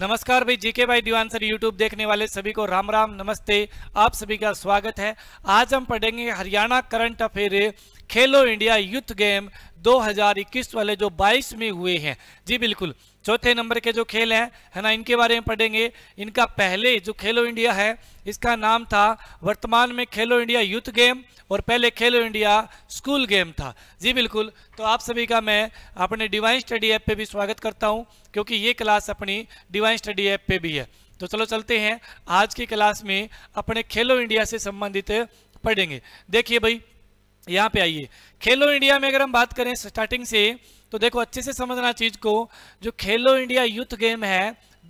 नमस्कार भाई जीके भाई दीवान सर यूट्यूब देखने वाले सभी को राम राम नमस्ते आप सभी का स्वागत है आज हम पढ़ेंगे Haryana current affair Khelo India youth game 2021 वाले जो 22 में हुए हैं जी बिल्कुल चौथे नंबर के जो खेल हैं है ना इनके बारे में पढ़ेंगे इनका पहले जो खेलो इंडिया है इसका नाम था वर्तमान में खेलो इंडिया यूथ गेम और पहले खेलो इंडिया स्कूल गेम था जी बिल्कुल तो आप सभी का मैं अपने डिवाइन स्टडी ऐप पे भी स्वागत करता हूँ क्योंकि ये क्लास अपनी डिवाइन स्टडी ऐप पर भी है तो चलो चलते हैं आज की क्लास में अपने खेलो इंडिया से संबंधित पढ़ेंगे देखिए भाई यहाँ पे आइए खेलो इंडिया में अगर हम बात करें स्टार्टिंग से तो देखो अच्छे से समझना चीज़ को जो खेलो इंडिया यूथ गेम है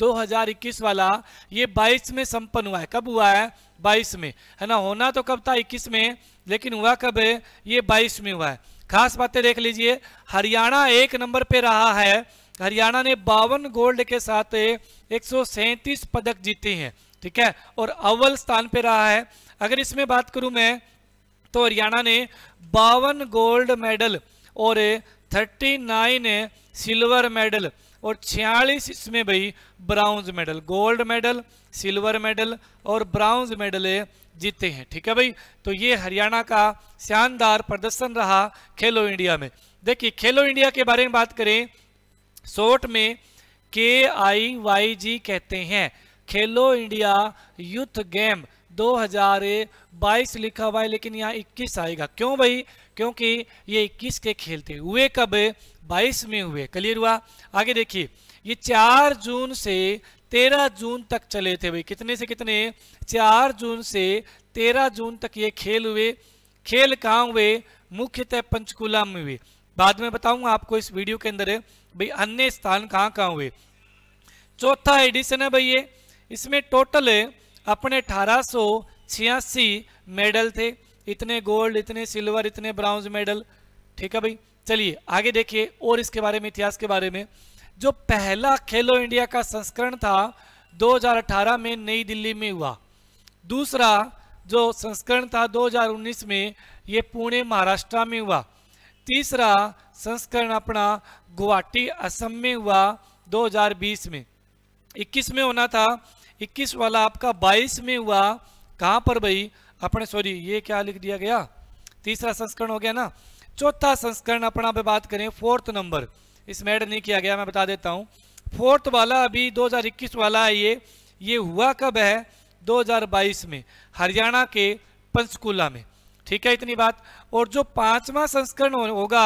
2021 वाला ये 22 में संपन्न हुआ है कब हुआ है 22 में है ना होना तो कब था 21 में लेकिन हुआ कब है ये 22 में हुआ है खास बातें देख लीजिए हरियाणा एक नंबर पे रहा है हरियाणा ने बावन गोल्ड के साथ एक पदक जीते हैं ठीक है और अव्वल स्थान पे रहा है अगर इसमें बात करूं मैं तो हरियाणा ने बावन गोल्ड मेडल और थर्टी नाइन सिल्वर मेडल और छियालीस इसमें भाई bronze medal gold medal silver medal और ब्राउन्ज मेडल जीते हैं ठीक है भाई तो ये हरियाणा का शानदार प्रदर्शन रहा खेलो इंडिया में देखिए खेलो इंडिया के बारे में बात करें शॉर्ट में के आई वाई जी कहते हैं खेलो इंडिया यूथ गेम 2022 लिखा हुआ है लेकिन यहाँ 21 आएगा क्यों भाई क्योंकि ये 21 के खेलते हुए कब 22 में हुए क्लियर हुआ आगे देखिए ये 4 जून से 13 जून तक चले थे भाई कितने से कितने 4 जून से 13 जून तक ये खेल हुए खेल कहाँ हुए मुख्यतः पंचकुला में हुए बाद में बताऊंगा आपको इस वीडियो के अंदर भाई अन्य स्थान कहाँ कहाँ हुए चौथा एडिशन है भाई ये इसमें टोटल है अपने अठारह छियासी मेडल थे इतने गोल्ड इतने सिल्वर इतने ब्राउन्ज मेडल ठीक है भाई चलिए आगे देखिए और इसके बारे में इतिहास के बारे में जो पहला खेलो इंडिया का संस्करण था 2018 में नई दिल्ली में हुआ दूसरा जो संस्करण था 2019 में ये पुणे महाराष्ट्र में हुआ तीसरा संस्करण अपना गुवाहाटी असम में हुआ 2020 में 21 में होना था इक्कीस वाला आपका बाईस में हुआ कहाँ पर भाई अपने सॉरी ये क्या लिख दिया गया तीसरा संस्करण हो गया ना चौथा संस्करण अपना पे बात करें फोर्थ नंबर इसमें ऐड नहीं किया गया मैं बता देता हूँ फोर्थ वाला अभी 2021 वाला है ये ये हुआ कब है 2022 में हरियाणा के पंचकूला में ठीक है इतनी बात और जो पांचवा संस्करण होगा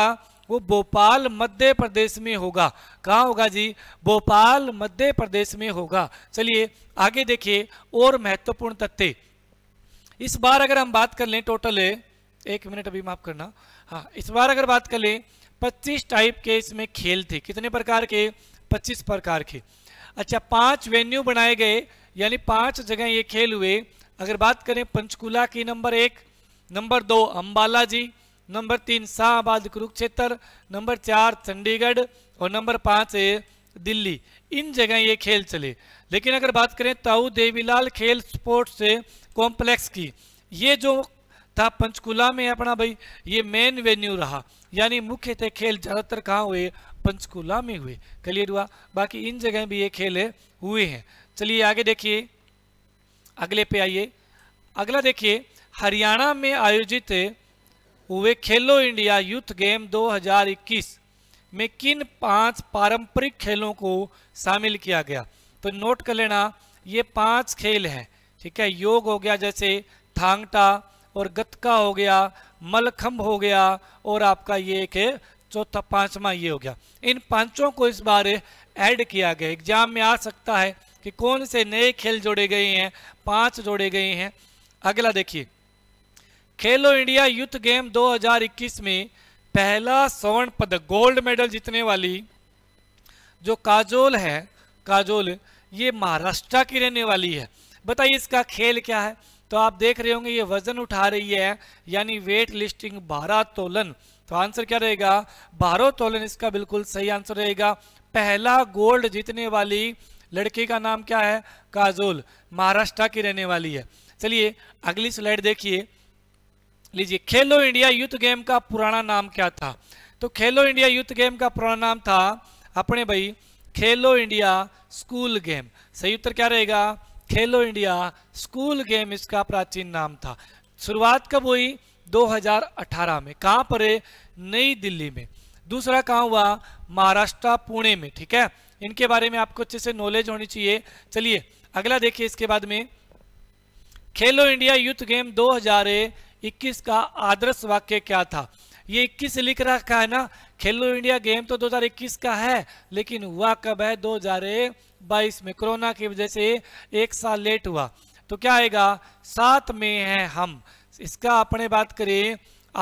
वो भोपाल मध्य प्रदेश में होगा कहाँ होगा जी भोपाल मध्य प्रदेश में होगा चलिए आगे देखिए और महत्वपूर्ण तथ्य इस बार अगर हम बात कर लें टोटल एक मिनट अभी माफ करना हाँ इस बार अगर बात कर लें 25 टाइप के इसमें खेल थे कितने प्रकार के 25 प्रकार के अच्छा पांच वेन्यू बनाए गए यानी पांच जगह ये खेल हुए अगर बात करें पंचकूला की नंबर एक नंबर दो अम्बाला जी नंबर तीन शाहबाद कुरुक्षेत्र नंबर चार चंडीगढ़ और नंबर पाँच दिल्ली इन जगह ये खेल चले लेकिन अगर बात करें तो ताऊ देवीलाल खेल स्पोर्ट्स कॉम्प्लेक्स की ये जो था पंचकुला में अपना भाई ये मेन वेन्यू रहा यानी मुख्य थे खेल ज़्यादातर कहाँ हुए पंचकुला में हुए क्लियर हुआ बाकी इन जगह भी ये खेल है, हुए हैं चलिए आगे देखिए अगले पे आइए अगला देखिए हरियाणा में आयोजित वे खेलो इंडिया यूथ गेम 2021 में किन पांच पारंपरिक खेलों को शामिल किया गया तो नोट कर लेना ये पांच खेल हैं ठीक है योग हो गया जैसे थांगटा और गतका हो गया मलखम्ब हो गया और आपका ये एक चौथा पांचवा ये हो गया इन पांचों को इस बार ऐड किया गया एग्जाम में आ सकता है कि कौन से नए खेल जोड़े गए हैं पांच जोड़े गए हैं अगला देखिए खेलो इंडिया यूथ गेम 2021 में पहला स्वर्ण पदक गोल्ड मेडल जीतने वाली जो काजोल है काजोल ये महाराष्ट्र की रहने वाली है बताइए इसका खेल क्या है तो आप देख रहे होंगे ये वजन उठा रही है यानी वेट लिस्टिंग भारोत्तोलन तो आंसर क्या रहेगा भारोत्तोलन इसका बिल्कुल सही आंसर रहेगा पहला गोल्ड जीतने वाली लड़की का नाम क्या है काजोल महाराष्ट्र की रहने वाली है चलिए अगली स्लाइड देखिए लीजिए खेलो इंडिया यूथ गेम का पुराना नाम क्या था तो खेलो इंडिया यूथ गेम का पुराना नाम था अपने भाई खेलो इंडिया स्कूल गेम सही उत्तर क्या रहेगा खेलो इंडिया स्कूल गेम इसका प्राचीन नाम था शुरुआत कब हुई 2018 में कहां पर है नई दिल्ली में दूसरा कहाँ हुआ महाराष्ट्र पुणे में ठीक है इनके बारे में आपको अच्छे से नॉलेज होनी चाहिए चलिए अगला देखिए इसके बाद में खेलो इंडिया यूथ गेम दो 21 का आदर्श वाक्य क्या था ये 21 लिख रखा है ना खेलो इंडिया गेम तो 2021 का है लेकिन हुआ कब है दो में कोरोना की वजह से एक साल लेट हुआ तो क्या आएगा साथ में है हम इसका अपने बात करें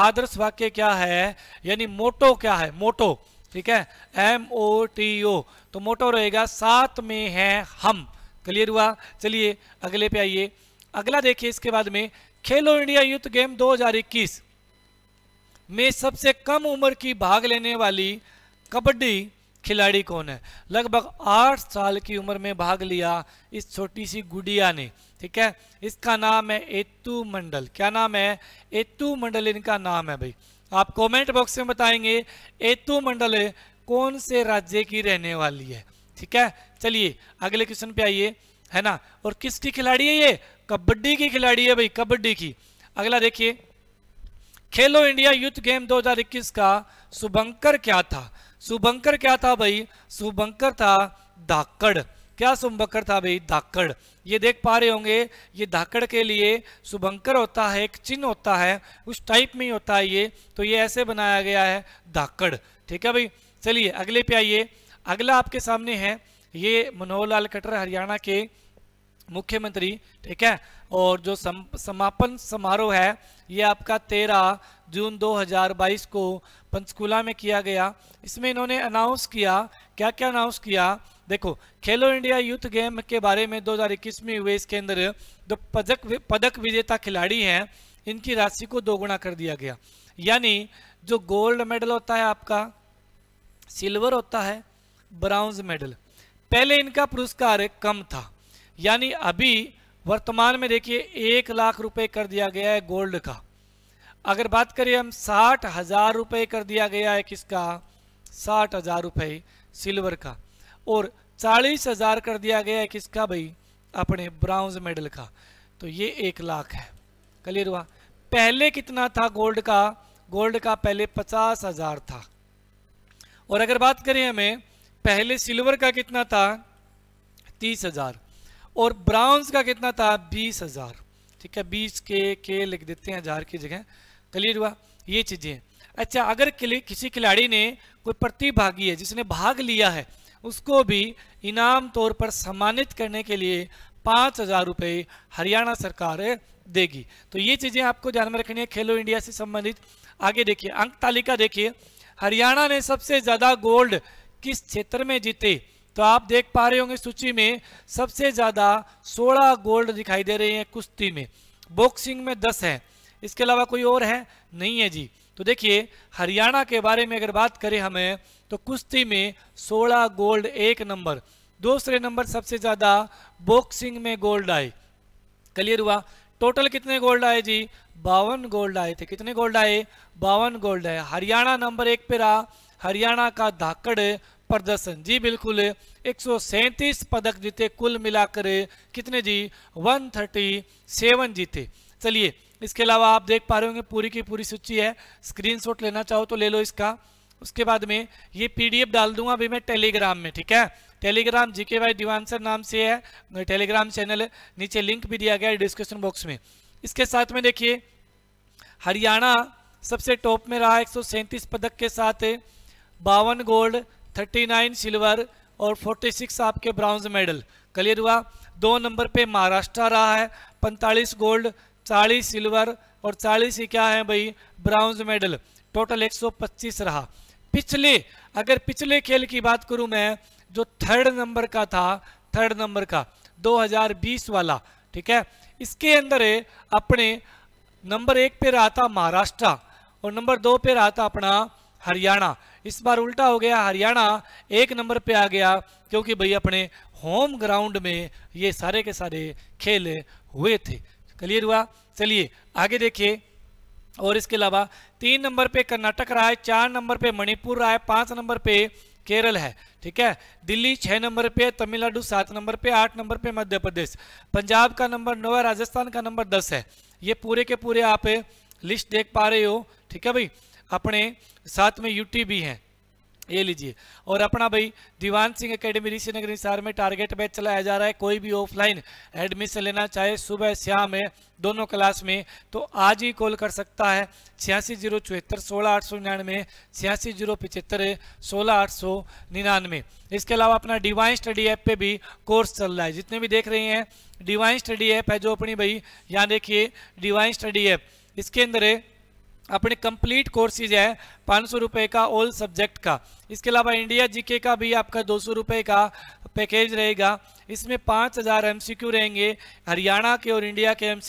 आदर्श वाक्य क्या है यानी मोटो क्या है मोटो ठीक है एम ओ टी ओ तो मोटो रहेगा साथ में है हम क्लियर हुआ चलिए अगले पे आइए अगला देखिए इसके बाद में खेलो इंडिया यूथ गेम 2021 में सबसे कम उम्र की भाग लेने वाली कबड्डी खिलाड़ी कौन है लगभग आठ साल की उम्र में भाग लिया इस छोटी सी गुड़िया ने ठीक है इसका नाम है एतू मंडल क्या नाम है एतू मंडल इनका नाम है भाई आप कमेंट बॉक्स में बताएंगे एतू मंडल कौन से राज्य की रहने वाली है ठीक है चलिए अगले क्वेश्चन पे आइए है ना और किसकी खिलाड़ी है ये कबड्डी की खिलाड़ी है भाई कबड्डी की अगला देखिए खेलो इंडिया यूथ गेम 2021 का शुभंकर क्या था शुभंकर क्या था भाई शुभंकर था धाकड़ क्या शुभंकर था भाई धाकड़ ये देख पा रहे होंगे ये धाकड़ के लिए शुभंकर होता है एक चिन्ह होता है उस टाइप में ही होता है ये तो ये ऐसे बनाया गया है धाकड़ ठीक है भाई चलिए अगले पे आइए अगला आपके सामने है ये मनोहर लाल कटर हरियाणा के मुख्यमंत्री ठीक है और जो सम, समापन समारोह है ये आपका 13 जून 2022 को पंचकूला में किया गया इसमें इन्होंने अनाउंस किया क्या क्या अनाउंस किया देखो खेलो इंडिया यूथ गेम के बारे में 2021 में हुए इसके अंदर जो पदक पदक विजेता खिलाड़ी हैं इनकी राशि को दोगुना कर दिया गया यानी जो गोल्ड मेडल होता है आपका सिल्वर होता है ब्राउन्ज मेडल पहले इनका पुरस्कार कम था यानी अभी वर्तमान में देखिए एक लाख रुपए कर दिया गया है गोल्ड का अगर बात करें हम साठ हज़ार रुपये कर दिया गया है किसका साठ हज़ार रुपये सिल्वर का और चालीस हज़ार कर दिया गया है किसका भाई अपने ब्राउन्ज मेडल का तो ये एक लाख है क्लियर हुआ पहले कितना था गोल्ड का गोल्ड का पहले पचास हज़ार था और अगर बात करें हमें पहले सिल्वर का कितना था तीस हज़ार और ब्राउन्स का कितना था बीस हज़ार ठीक है बीस के के लिख देते हैं हज़ार की जगह क्लियर हुआ ये चीज़ें अच्छा अगर किसी खिलाड़ी ने कोई प्रतिभागी है जिसने भाग लिया है उसको भी इनाम तौर पर सम्मानित करने के लिए पाँच हज़ार रुपये हरियाणा सरकार देगी तो ये चीज़ें आपको ध्यान में रखनी है खेलो इंडिया से संबंधित आगे देखिए अंक तालिका देखिए हरियाणा ने सबसे ज़्यादा गोल्ड किस क्षेत्र में जीते तो आप देख पा रहे होंगे सूची में सबसे ज़्यादा 16 गोल्ड दिखाई दे रहे हैं कुश्ती में बॉक्सिंग में 10 है इसके अलावा कोई और है नहीं है जी तो देखिए हरियाणा के बारे में अगर बात करें हमें तो कुश्ती में सोलह गोल्ड एक नंबर दूसरे नंबर सबसे ज़्यादा बॉक्सिंग में गोल्ड आए क्लियर हुआ टोटल कितने गोल्ड आए जी बावन गोल्ड आए थे कितने गोल्ड आए बावन गोल्ड आए हरियाणा नंबर एक पे रहा हरियाणा का धाकड़ प्रदर्शन जी बिल्कुल एक पदक जीते कुल मिलाकर कितने जी 137 जीते चलिए इसके अलावा आप देख पा रहे होंगे पूरी की पूरी सूची है स्क्रीनशॉट लेना चाहो तो ले लो इसका उसके बाद में ये पीडीएफ डाल दूंगा अभी मैं टेलीग्राम में ठीक है टेलीग्राम जीके वाई दीवानसर नाम से है टेलीग्राम चैनल है नीचे लिंक भी दिया गया है डिस्क्रिप्शन बॉक्स में इसके साथ में देखिए हरियाणा सबसे टॉप में रहा एक पदक के साथ बावन गोल्ड 39 सिल्वर और 46 आपके ब्राउन्ज मेडल क्लियर हुआ दो नंबर पे महाराष्ट्र रहा है 45 गोल्ड 40 सिल्वर और 40 ही क्या है भाई ब्राउन्ज मेडल टोटल 125 रहा पिछले अगर पिछले खेल की बात करूं मैं जो थर्ड नंबर का था थर्ड नंबर का 2020 वाला ठीक है इसके अंदर अपने नंबर एक पे रहा था महाराष्ट्र और नंबर दो पे रहा था अपना हरियाणा इस बार उल्टा हो गया हरियाणा एक नंबर पे आ गया क्योंकि भाई अपने होम ग्राउंड में ये सारे के सारे खेल हुए थे क्लियर हुआ चलिए आगे देखिए और इसके अलावा तीन नंबर पे कर्नाटक रहा है चार नंबर पे मणिपुर रहा है पाँच नंबर पे केरल है ठीक है दिल्ली छः नंबर पे तमिलनाडु सात नंबर पे आठ नंबर पे मध्य प्रदेश पंजाब का नंबर नौ है राजस्थान का नंबर दस है ये पूरे के पूरे आप लिस्ट देख पा रहे हो ठीक है भाई अपने साथ में यूटी भी हैं ये लीजिए और अपना भाई दीवान सिंह एकेडमी नगर हिसार में टारगेट बैच चलाया जा रहा है कोई भी ऑफलाइन एडमिशन लेना चाहे सुबह शाम है दोनों क्लास में तो आज ही कॉल कर सकता है छियासी जीरो चौहत्तर सोलह आठ सौ निन्यानवे छियासी जीरो पचहत्तर सोलह आठ सौ निन्यानवे इसके अलावा अपना डिवाइन स्टडी ऐप पे भी कोर्स चल रहा है जितने भी देख रहे हैं डिवाइन स्टडी ऐप है जो अपनी भाई यहाँ देखिए डिवाइन स्टडी ऐप इसके अंदर है अपने कंप्लीट कोर्सेज है पाँच सौ रुपये का ऑल सब्जेक्ट का इसके अलावा इंडिया जीके का भी आपका दो सौ रुपये का पैकेज रहेगा इसमें पाँच हज़ार एम रहेंगे हरियाणा के और इंडिया के एम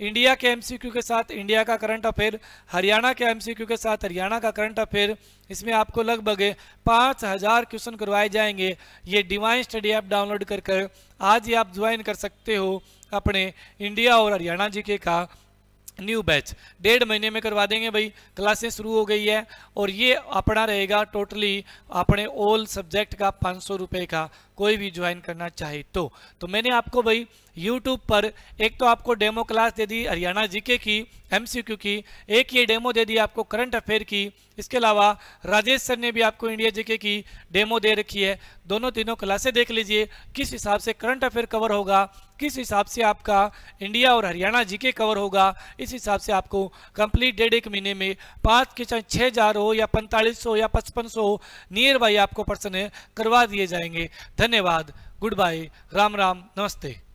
इंडिया के एम के साथ इंडिया का करंट अफेयर हरियाणा के एम के साथ हरियाणा का करंट अफेयर इसमें आपको लगभग पाँच हज़ार क्वेश्चन करवाए जाएंगे ये डिवाइन स्टडी ऐप डाउनलोड कर कर आज ही आप ज्वाइन कर सकते हो अपने इंडिया और हरियाणा जी के का न्यू बैच डेढ़ महीने में करवा देंगे भाई क्लासें शुरू हो गई है और ये अपना रहेगा टोटली अपने ऑल सब्जेक्ट का पाँच सौ का कोई भी ज्वाइन करना चाहे तो तो मैंने आपको भाई यूट्यूब पर एक तो आपको डेमो क्लास दे दी हरियाणा जीके की एम की एक ये डेमो दे दी आपको करंट अफेयर की इसके अलावा राजेश सर ने भी आपको इंडिया जीके की डेमो दे रखी है दोनों तीनों क्लासें देख लीजिए किस हिसाब से करंट अफेयर कवर होगा किस हिसाब से आपका इंडिया और हरियाणा जीके कवर होगा इस हिसाब से आपको कंप्लीट डेढ़ एक महीने में पाँच के चाहे छः हज़ार हो या पैंतालीस या पचपन सौ हो नियर बाई आपको पर्सन करवा दिए जाएंगे धन्यवाद गुड बाय राम राम नमस्ते